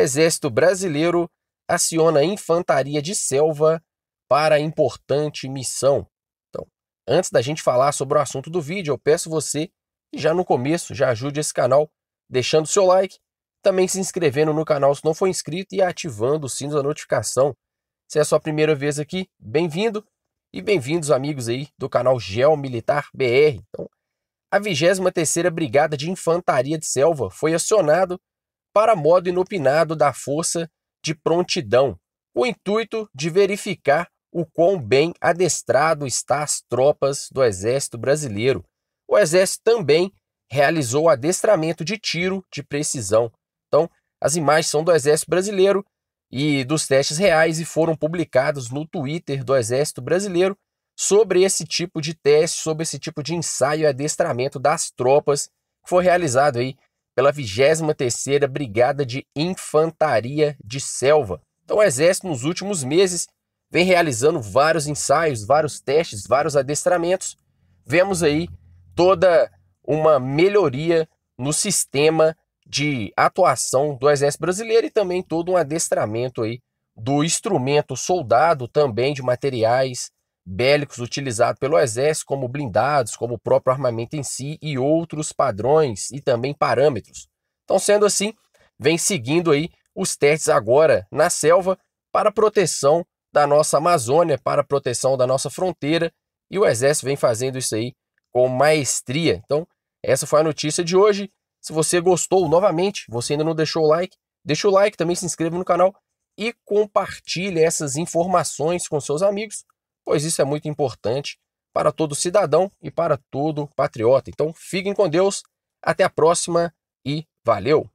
Exército Brasileiro aciona infantaria de selva para importante missão. Então, antes da gente falar sobre o assunto do vídeo, eu peço você já no começo já ajude esse canal deixando seu like, também se inscrevendo no canal se não for inscrito e ativando o sino da notificação. Se é a sua primeira vez aqui, bem-vindo e bem-vindos amigos aí do canal Geomilitar BR. Então, a 23ª Brigada de Infantaria de Selva foi acionado para modo inopinado da força de prontidão, o intuito de verificar o quão bem adestrado está as tropas do Exército Brasileiro. O Exército também realizou adestramento de tiro de precisão. Então, as imagens são do Exército Brasileiro e dos testes reais e foram publicados no Twitter do Exército Brasileiro sobre esse tipo de teste, sobre esse tipo de ensaio e adestramento das tropas que foi realizado aí pela 23ª Brigada de Infantaria de Selva. Então o Exército, nos últimos meses, vem realizando vários ensaios, vários testes, vários adestramentos. Vemos aí toda uma melhoria no sistema de atuação do Exército Brasileiro e também todo um adestramento aí do instrumento soldado, também de materiais bélicos utilizados pelo Exército, como blindados, como o próprio armamento em si e outros padrões e também parâmetros. Então, sendo assim, vem seguindo aí os testes agora na selva para proteção da nossa Amazônia, para proteção da nossa fronteira, e o Exército vem fazendo isso aí com maestria. Então, essa foi a notícia de hoje. Se você gostou, novamente, você ainda não deixou o like, deixa o like, também se inscreva no canal e compartilhe essas informações com seus amigos pois isso é muito importante para todo cidadão e para todo patriota. Então, fiquem com Deus, até a próxima e valeu!